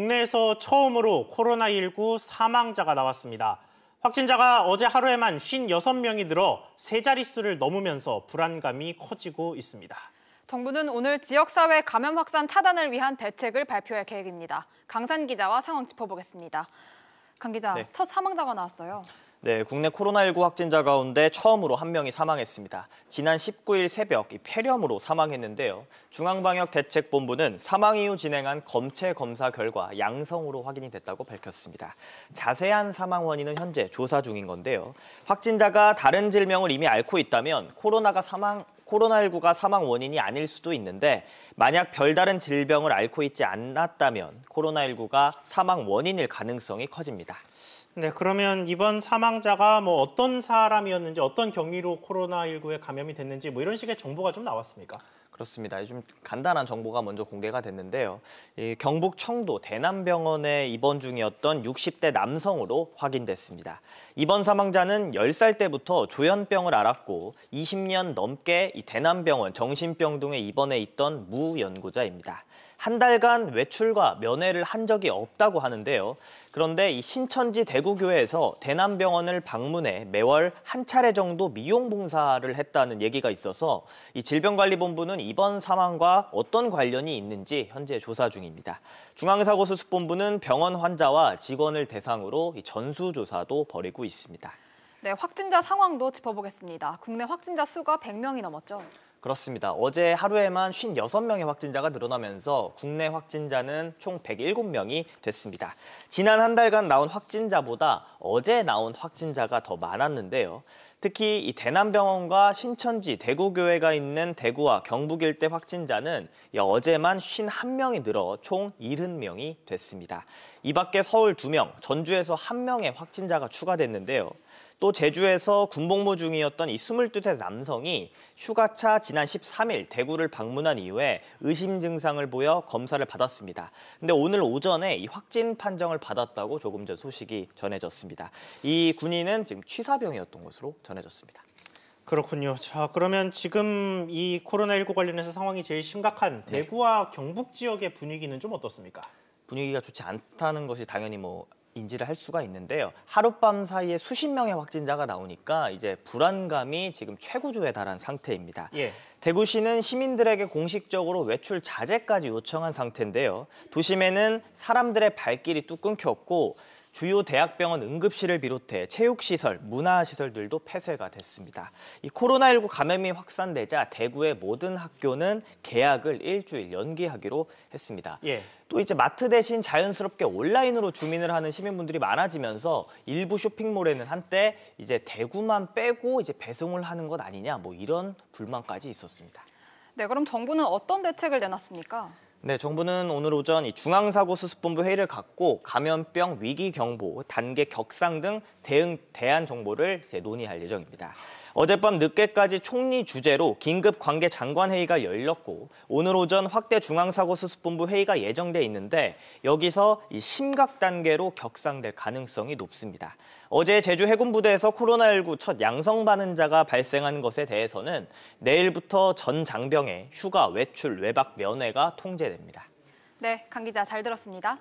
국내에서 처음으로 코로나19 사망자가 나왔습니다. 확진자가 어제 하루에만 56명이 늘어 세 자릿수를 넘으면서 불안감이 커지고 있습니다. 정부는 오늘 지역사회 감염 확산 차단을 위한 대책을 발표할 계획입니다. 강산 기자와 상황 짚어보겠습니다. 강 기자, 네. 첫 사망자가 나왔어요. 네, 국내 코로나19 확진자 가운데 처음으로 한 명이 사망했습니다. 지난 19일 새벽 폐렴으로 사망했는데요. 중앙방역대책본부는 사망 이후 진행한 검체 검사 결과 양성으로 확인이 됐다고 밝혔습니다. 자세한 사망 원인은 현재 조사 중인 건데요. 확진자가 다른 질병을 이미 앓고 있다면 코로나가 사망 코로나19가 사망 원인이 아닐 수도 있는데 만약 별다른 질병을 앓고 있지 않았다면 코로나19가 사망 원인일 가능성이 커집니다. 네, 그러면 이번 사망자가 뭐 어떤 사람이었는지 어떤 경위로 코로나19에 감염이 됐는지 뭐 이런 식의 정보가 좀 나왔습니까? 그렇습니다. 좀 간단한 정보가 먼저 공개가 됐는데요. 경북 청도 대남병원에 입원 중이었던 60대 남성으로 확인됐습니다. 입원 사망자는 10살 때부터 조현병을 앓았고 20년 넘게 대남병원 정신병 동에 입원해 있던 무연고자입니다. 한 달간 외출과 면회를 한 적이 없다고 하는데요. 그런데 이 신천지 대구교회에서 대남병원을 방문해 매월 한 차례 정도 미용 봉사를 했다는 얘기가 있어서 이 질병관리본부는 이번 사망과 어떤 관련이 있는지 현재 조사 중입니다. 중앙사고수습본부는 병원 환자와 직원을 대상으로 전수조사도 벌이고 있습니다. 네, 확진자 상황도 짚어보겠습니다. 국내 확진자 수가 100명이 넘었죠. 그렇습니다. 어제 하루에만 56명의 확진자가 늘어나면서 국내 확진자는 총 107명이 됐습니다. 지난 한 달간 나온 확진자보다 어제 나온 확진자가 더 많았는데요. 특히 이 대남병원과 신천지, 대구교회가 있는 대구와 경북 일대 확진자는 어제만 51명이 늘어 총 70명이 됐습니다. 이 밖에 서울 2명, 전주에서 1명의 확진자가 추가됐는데요. 또 제주에서 군복무 중이었던 이 22세 남성이 휴가차 지난 13일 대구를 방문한 이후에 의심 증상을 보여 검사를 받았습니다. 근데 오늘 오전에 이 확진 판정을 받았다고 조금 전 소식이 전해졌습니다. 이 군인은 지금 취사병이었던 것으로 전해졌습니다. 그렇군요. 자, 그러면 지금 이 코로나19 관련해서 상황이 제일 심각한 네. 대구와 네. 경북 지역의 분위기는 좀 어떻습니까? 분위기가 좋지 않다는 것이 당연히 뭐 인지를 할 수가 있는데요. 하룻밤 사이에 수십 명의 확진자가 나오니까 이제 불안감이 지금 최고조에 달한 상태입니다. 예. 대구시는 시민들에게 공식적으로 외출 자제까지 요청한 상태인데요. 도심에는 사람들의 발길이 뚝 끊겼고 주요 대학병원 응급실을 비롯해 체육시설, 문화시설들도 폐쇄가 됐습니다. 이 코로나19 감염이 확산되자 대구의 모든 학교는 개학을 일주일 연기하기로 했습니다. 예. 또 이제 마트 대신 자연스럽게 온라인으로 주민을 하는 시민분들이 많아지면서 일부 쇼핑몰에는 한때 이제 대구만 빼고 이제 배송을 하는 것 아니냐 뭐 이런 불만까지 있었습니다. 네, 그럼 정부는 어떤 대책을 내놨습니까? 네, 정부는 오늘 오전 중앙사고수습본부 회의를 갖고 감염병 위기경보, 단계 격상 등 대응 대안 정보를 논의할 예정입니다. 어젯밤 늦게까지 총리 주재로 긴급 관계 장관 회의가 열렸고 오늘 오전 확대 중앙사고수습본부 회의가 예정돼 있는데 여기서 이 심각 단계로 격상될 가능성이 높습니다. 어제 제주 해군 부대에서 코로나19 첫 양성 반응자가 발생한 것에 대해서는 내일부터 전 장병의 휴가, 외출, 외박, 면회가 통제됩니다. 네, 강 기자 잘 들었습니다.